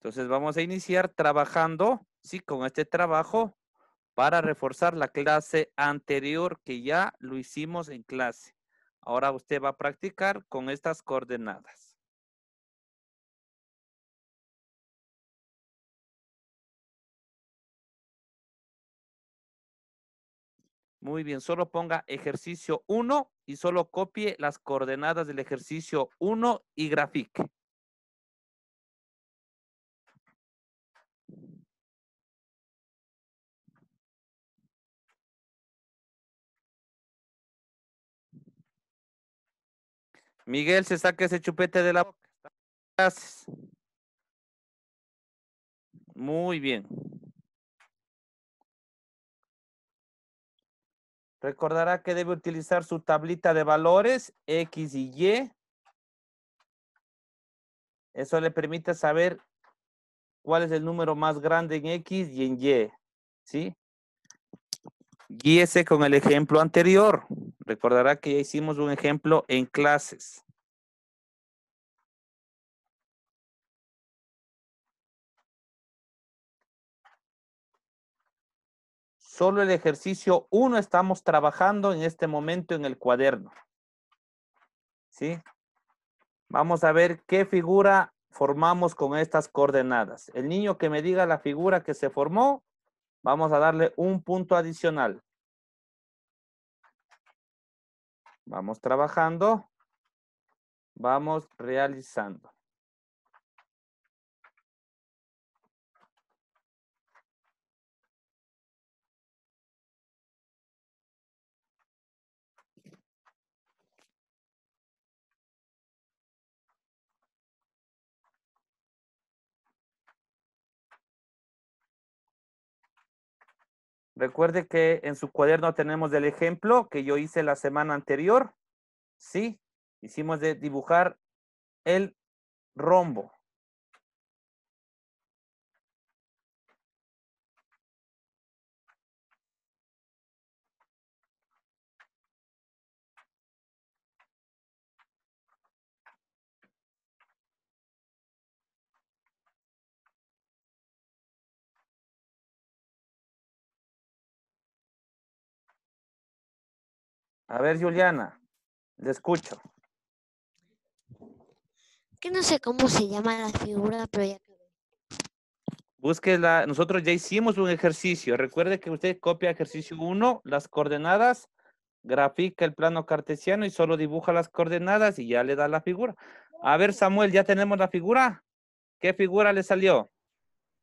Entonces vamos a iniciar trabajando, sí, con este trabajo para reforzar la clase anterior que ya lo hicimos en clase. Ahora usted va a practicar con estas coordenadas. Muy bien, solo ponga ejercicio 1 y solo copie las coordenadas del ejercicio 1 y grafique. Miguel se saca ese chupete de la boca. Gracias. Muy bien. Recordará que debe utilizar su tablita de valores X y Y. Eso le permite saber cuál es el número más grande en X y en Y. ¿Sí? Guíese con el ejemplo anterior. Recordará que ya hicimos un ejemplo en clases. Solo el ejercicio 1 estamos trabajando en este momento en el cuaderno. Vamos a ver qué figura formamos con estas coordenadas. El niño que me diga la figura que se formó, Vamos a darle un punto adicional. Vamos trabajando. Vamos realizando. Recuerde que en su cuaderno tenemos el ejemplo que yo hice la semana anterior. Sí, hicimos de dibujar el rombo. A ver, Juliana, le escucho. Que no sé cómo se llama la figura, pero ya Búsquela. Nosotros ya hicimos un ejercicio. Recuerde que usted copia ejercicio 1, las coordenadas, grafica el plano cartesiano y solo dibuja las coordenadas y ya le da la figura. A ver, Samuel, ¿ya tenemos la figura? ¿Qué figura le salió?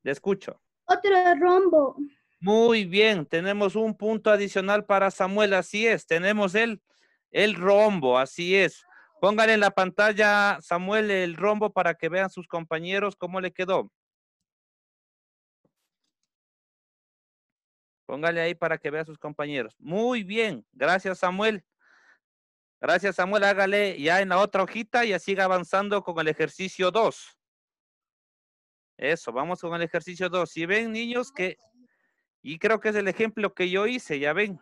Le escucho. Otro rombo. Muy bien, tenemos un punto adicional para Samuel, así es, tenemos el, el rombo, así es. Póngale en la pantalla, Samuel, el rombo para que vean sus compañeros cómo le quedó. Póngale ahí para que vean sus compañeros. Muy bien, gracias Samuel. Gracias Samuel, hágale ya en la otra hojita y siga avanzando con el ejercicio 2. Eso, vamos con el ejercicio 2. Si ven niños que y creo que es el ejemplo que yo hice, ya ven.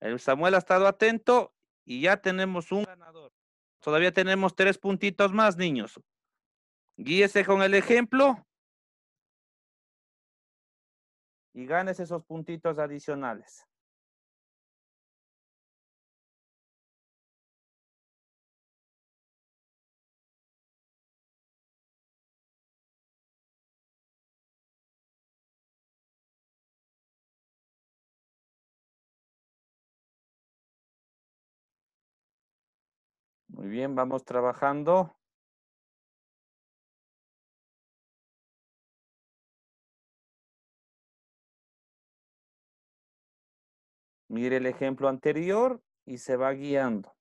El Samuel ha estado atento y ya tenemos un ganador. Todavía tenemos tres puntitos más, niños. Guíese con el ejemplo y ganes esos puntitos adicionales. Muy bien, vamos trabajando. Mire el ejemplo anterior y se va guiando.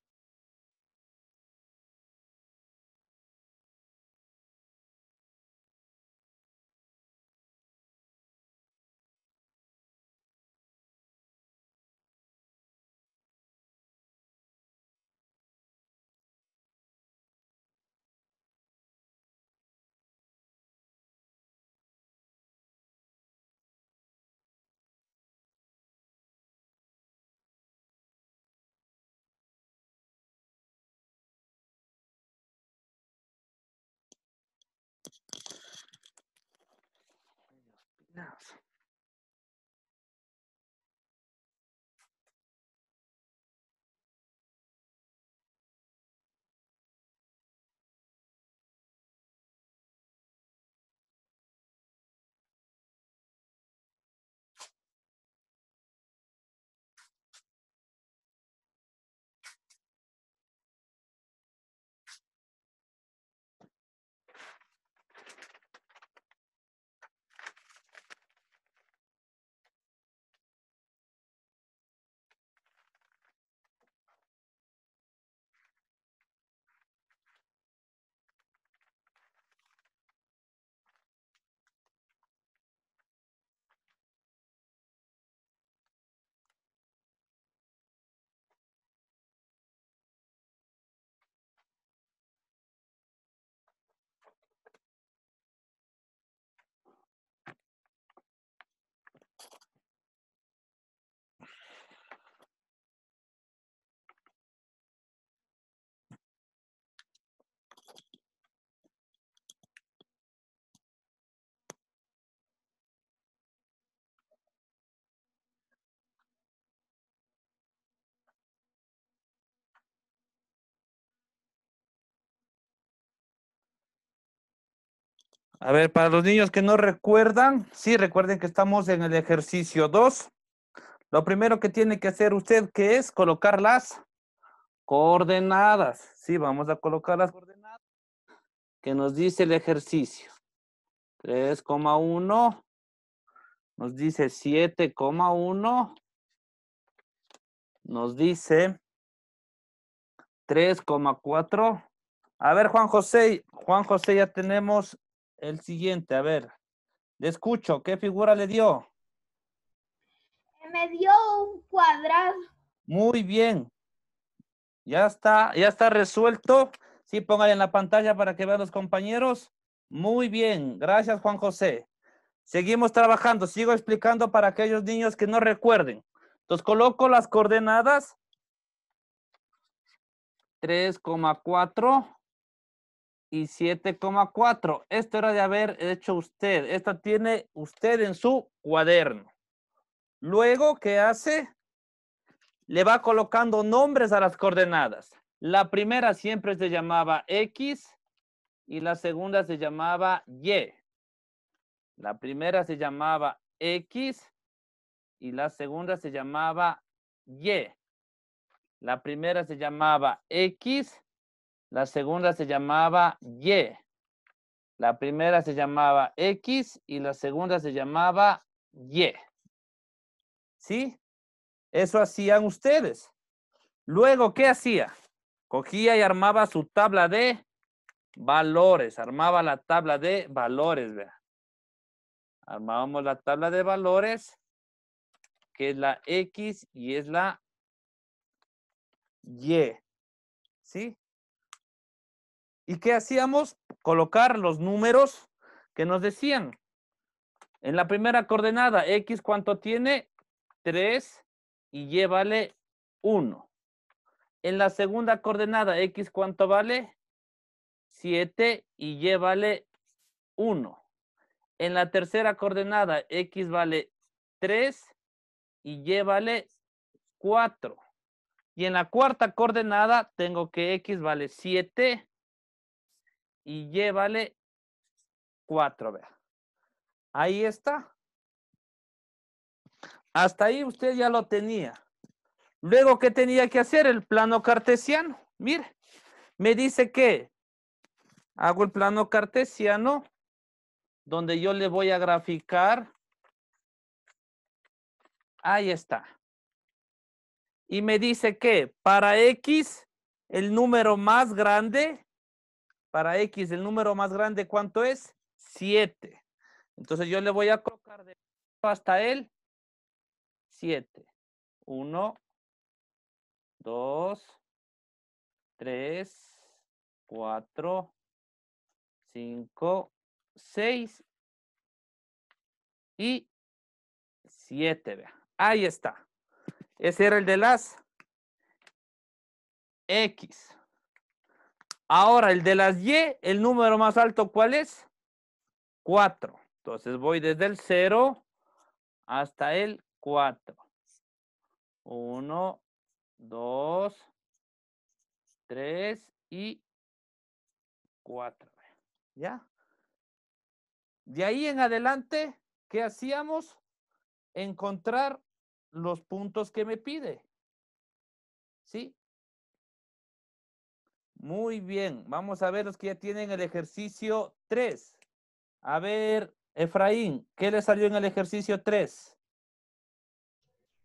A ver, para los niños que no recuerdan, sí, recuerden que estamos en el ejercicio 2. Lo primero que tiene que hacer usted, que es colocar las coordenadas. Sí, vamos a colocar las coordenadas que nos dice el ejercicio. 3,1 nos dice 7,1 nos dice 3,4. A ver, Juan José, Juan José, ya tenemos el siguiente, a ver. Le escucho, ¿qué figura le dio? Me dio un cuadrado. Muy bien. Ya está, ya está resuelto. Sí, póngale en la pantalla para que vean los compañeros. Muy bien, gracias Juan José. Seguimos trabajando, sigo explicando para aquellos niños que no recuerden. Entonces coloco las coordenadas 3,4 y 7,4. Esto era de haber hecho usted. Esta tiene usted en su cuaderno. Luego, ¿qué hace? Le va colocando nombres a las coordenadas. La primera siempre se llamaba X y la segunda se llamaba Y. La primera se llamaba X y la segunda se llamaba Y. La primera se llamaba X la segunda se llamaba Y. La primera se llamaba X y la segunda se llamaba Y. ¿Sí? Eso hacían ustedes. Luego, ¿qué hacía? Cogía y armaba su tabla de valores. Armaba la tabla de valores. Vea. Armábamos la tabla de valores, que es la X y es la Y. ¿Sí? ¿Y qué hacíamos? Colocar los números que nos decían. En la primera coordenada, X cuánto tiene? 3 y Y vale 1. En la segunda coordenada, X cuánto vale? 7 y Y vale 1. En la tercera coordenada, X vale 3 y Y vale 4. Y en la cuarta coordenada tengo que X vale 7 y llévale vale 4, vea. Ahí está. Hasta ahí usted ya lo tenía. Luego, ¿qué tenía que hacer? El plano cartesiano. Mire, me dice que hago el plano cartesiano donde yo le voy a graficar. Ahí está. Y me dice que para X, el número más grande para X, el número más grande, ¿cuánto es? 7. Entonces yo le voy a colocar de hasta él 7. 1, 2, 3, 4, 5, 6 y 7. Ahí está. Ese era el de las X. Ahora, el de las Y, el número más alto, ¿cuál es? 4. Entonces voy desde el 0 hasta el 4. 1, 2, 3 y 4. ¿Ya? De ahí en adelante, ¿qué hacíamos? Encontrar los puntos que me pide. ¿Sí? Muy bien, vamos a ver los que ya tienen el ejercicio 3. A ver, Efraín, ¿qué le salió en el ejercicio 3?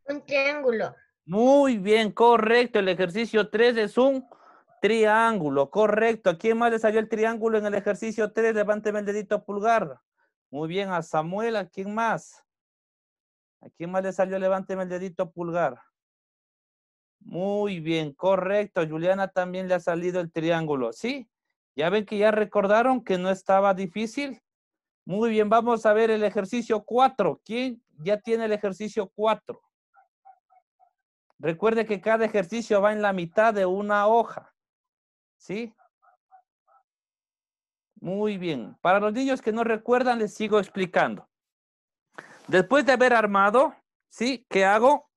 Un triángulo. Muy bien, correcto. El ejercicio 3 es un triángulo, correcto. ¿A quién más le salió el triángulo en el ejercicio 3? Levante, el dedito pulgar. Muy bien, a Samuel, ¿a quién más? ¿A quién más le salió? Levante el dedito pulgar. Muy bien, correcto. Juliana también le ha salido el triángulo, ¿sí? Ya ven que ya recordaron que no estaba difícil. Muy bien, vamos a ver el ejercicio 4. ¿Quién ya tiene el ejercicio 4? Recuerde que cada ejercicio va en la mitad de una hoja. ¿Sí? Muy bien. Para los niños que no recuerdan, les sigo explicando. Después de haber armado, ¿sí? ¿Qué hago?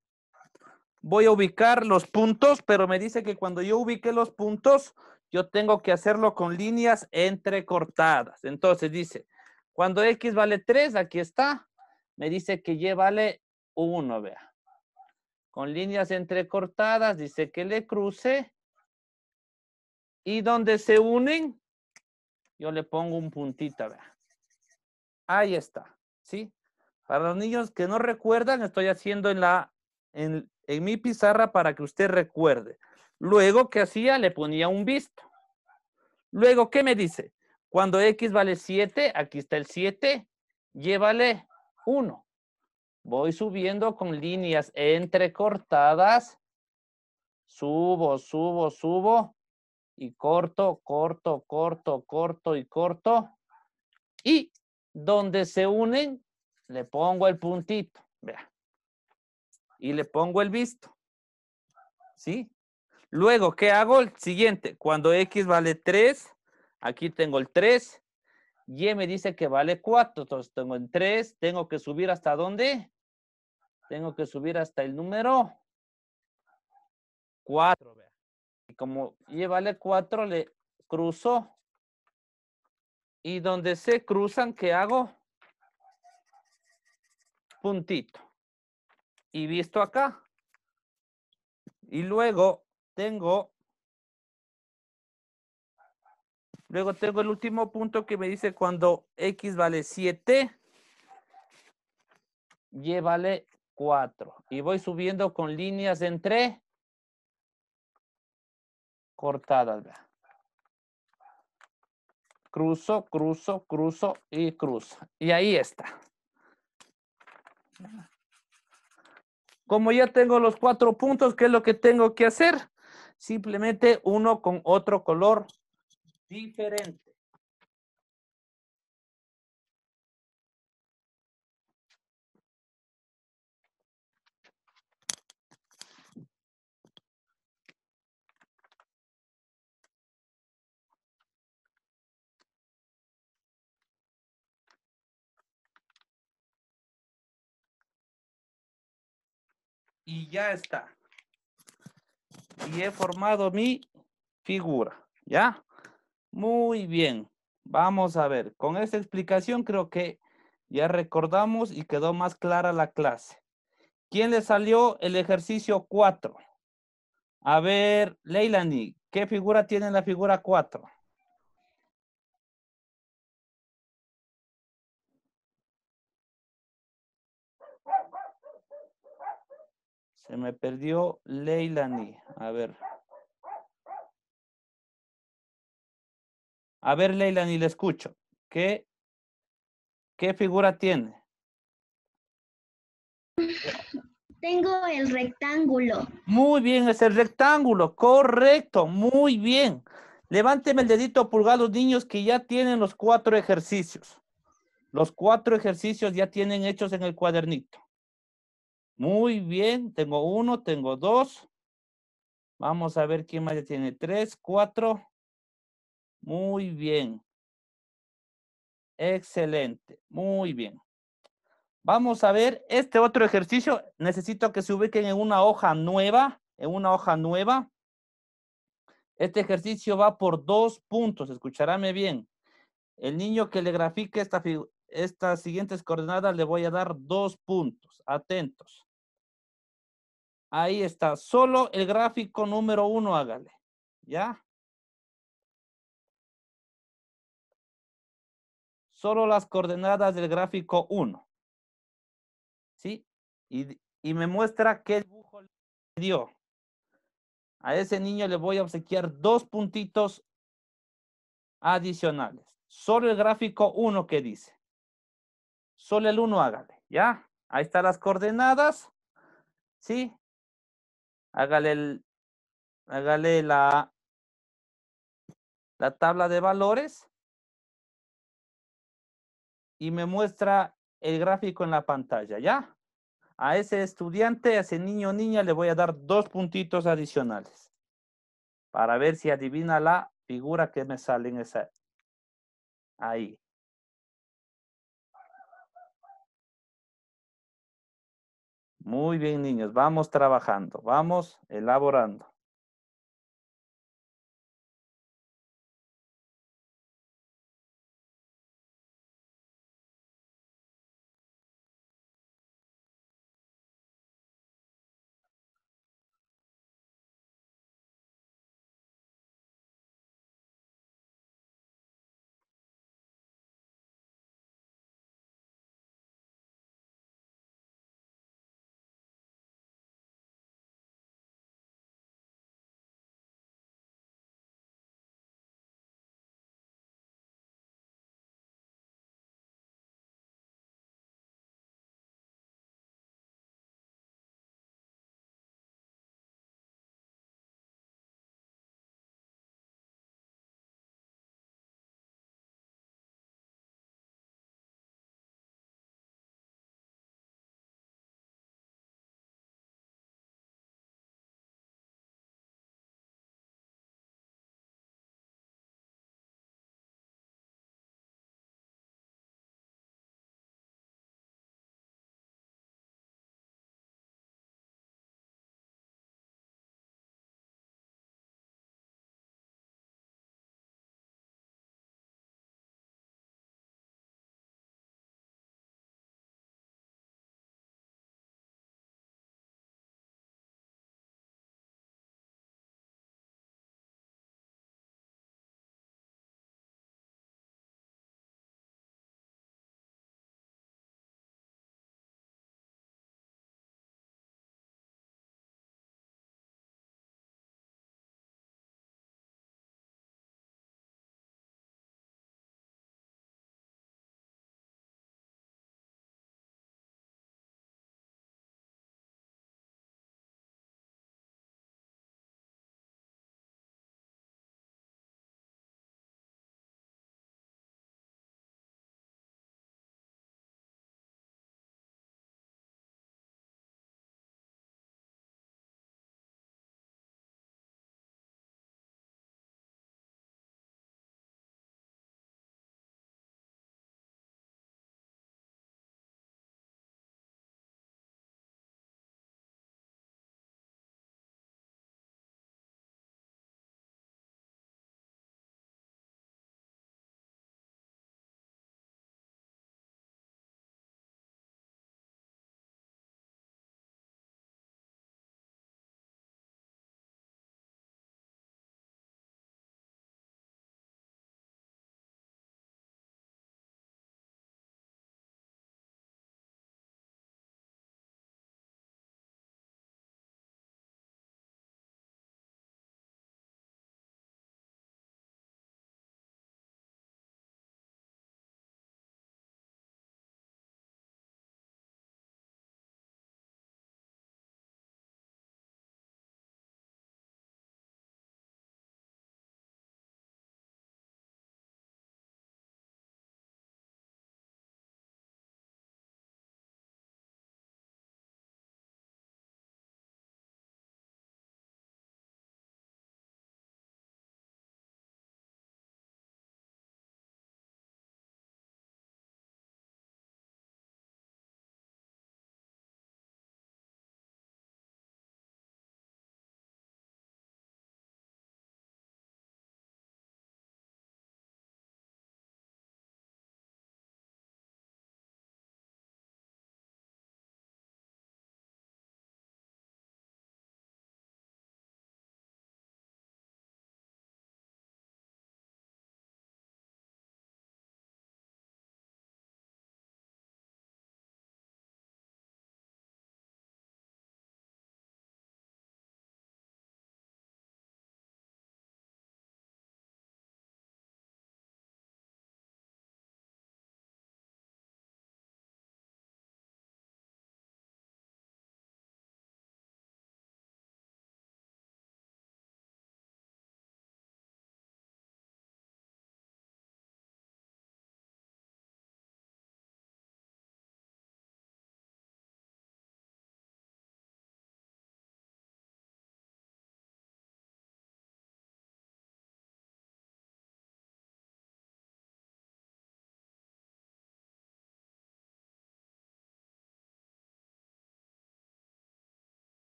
voy a ubicar los puntos, pero me dice que cuando yo ubique los puntos, yo tengo que hacerlo con líneas entrecortadas. Entonces dice, cuando X vale 3, aquí está, me dice que Y vale 1, vea. Con líneas entrecortadas, dice que le cruce. Y donde se unen, yo le pongo un puntito, vea. Ahí está, ¿sí? Para los niños que no recuerdan, estoy haciendo en la, en, en mi pizarra para que usted recuerde. Luego, ¿qué hacía? Le ponía un visto. Luego, ¿qué me dice? Cuando X vale 7, aquí está el 7, llévale 1. Voy subiendo con líneas entrecortadas. Subo, subo, subo. Y corto, corto, corto, corto y corto. Y donde se unen, le pongo el puntito. Vea y le pongo el visto. ¿Sí? Luego, ¿qué hago? El siguiente, cuando X vale 3, aquí tengo el 3, Y me dice que vale 4, entonces tengo el 3, tengo que subir hasta dónde? Tengo que subir hasta el número 4. Y como Y vale 4, le cruzo. Y donde se cruzan, ¿qué hago? Puntito y visto acá. Y luego tengo, luego tengo el último punto que me dice cuando X vale 7, Y vale 4. Y voy subiendo con líneas entre cortadas. Cruzo, cruzo, cruzo y cruzo. Y ahí está. Como ya tengo los cuatro puntos, ¿qué es lo que tengo que hacer? Simplemente uno con otro color diferente. y ya está. Y he formado mi figura, ¿ya? Muy bien. Vamos a ver, con esta explicación creo que ya recordamos y quedó más clara la clase. ¿Quién le salió el ejercicio 4? A ver, Leilani, ¿qué figura tiene la figura 4? Se me perdió Leilani. A ver. A ver, Leilani, le escucho. ¿Qué, qué figura tiene? Tengo el rectángulo. Muy bien, es el rectángulo. Correcto, muy bien. Levánteme el dedito pulgar los niños que ya tienen los cuatro ejercicios. Los cuatro ejercicios ya tienen hechos en el cuadernito. Muy bien, tengo uno, tengo dos. Vamos a ver quién más tiene. Tres, cuatro. Muy bien. Excelente, muy bien. Vamos a ver este otro ejercicio. Necesito que se ubiquen en una hoja nueva, en una hoja nueva. Este ejercicio va por dos puntos, escucharáme bien. El niño que le grafique estas siguientes coordenadas le voy a dar dos puntos. Atentos. Ahí está. Solo el gráfico número uno, hágale. ¿Ya? Solo las coordenadas del gráfico 1. ¿Sí? Y, y me muestra qué dibujo le dio. A ese niño le voy a obsequiar dos puntitos adicionales. Solo el gráfico uno que dice. Solo el 1 hágale, ¿ya? Ahí están las coordenadas, ¿sí? Hágale, la, la tabla de valores y me muestra el gráfico en la pantalla, ¿ya? A ese estudiante, a ese niño o niña, le voy a dar dos puntitos adicionales para ver si adivina la figura que me sale en esa. Ahí. Muy bien, niños, vamos trabajando, vamos elaborando.